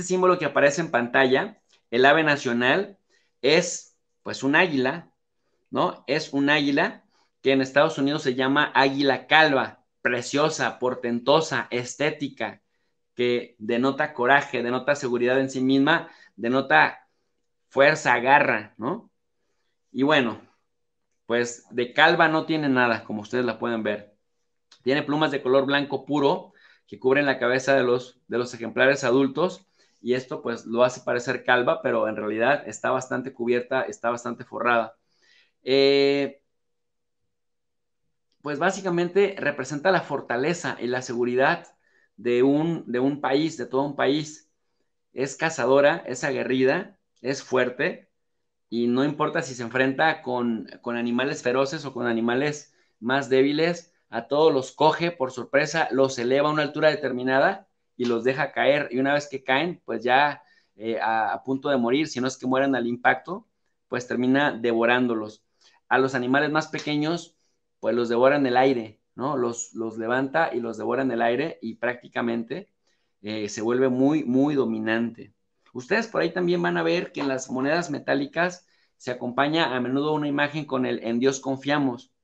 Este símbolo que aparece en pantalla, el ave nacional, es pues un águila, ¿no? Es un águila que en Estados Unidos se llama águila calva, preciosa, portentosa, estética, que denota coraje, denota seguridad en sí misma, denota fuerza, garra, ¿no? Y bueno, pues de calva no tiene nada, como ustedes la pueden ver. Tiene plumas de color blanco puro que cubren la cabeza de los, de los ejemplares adultos y esto pues lo hace parecer calva, pero en realidad está bastante cubierta, está bastante forrada. Eh, pues básicamente representa la fortaleza y la seguridad de un, de un país, de todo un país. Es cazadora, es aguerrida, es fuerte y no importa si se enfrenta con, con animales feroces o con animales más débiles, a todos los coge por sorpresa, los eleva a una altura determinada y los deja caer. Y una vez que caen, pues ya eh, a, punto de morir, si no es que mueren al impacto, pues termina devorándolos. A los animales más pequeños, pues los devoran el aire, ¿no? Los, los levanta y los devora en el aire y prácticamente eh, se vuelve muy, muy dominante. Ustedes por ahí también van a ver que en las monedas metálicas se acompaña a menudo una imagen con el en Dios confiamos.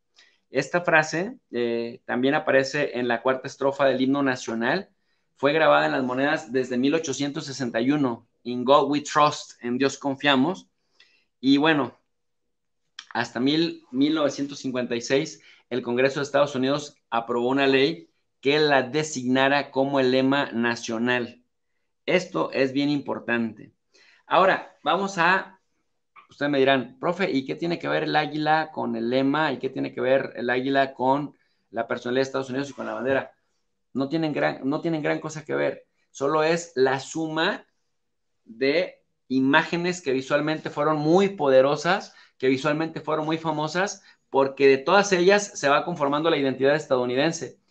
Esta frase eh, también aparece en la cuarta estrofa del himno nacional fue grabada en las monedas desde 1861, In God We Trust, en Dios confiamos. Y bueno, hasta 1956, el Congreso de Estados Unidos aprobó una ley que la designara como el lema nacional. Esto es bien importante. Ahora, vamos a, ustedes me dirán, profe, ¿y qué tiene que ver el águila con el lema? ¿Y qué tiene que ver el águila con la personalidad de Estados Unidos y con la bandera? no tienen gran, no tienen gran cosa que ver, solo es la suma de imágenes que visualmente fueron muy poderosas, que visualmente fueron muy famosas, porque de todas ellas se va conformando la identidad estadounidense.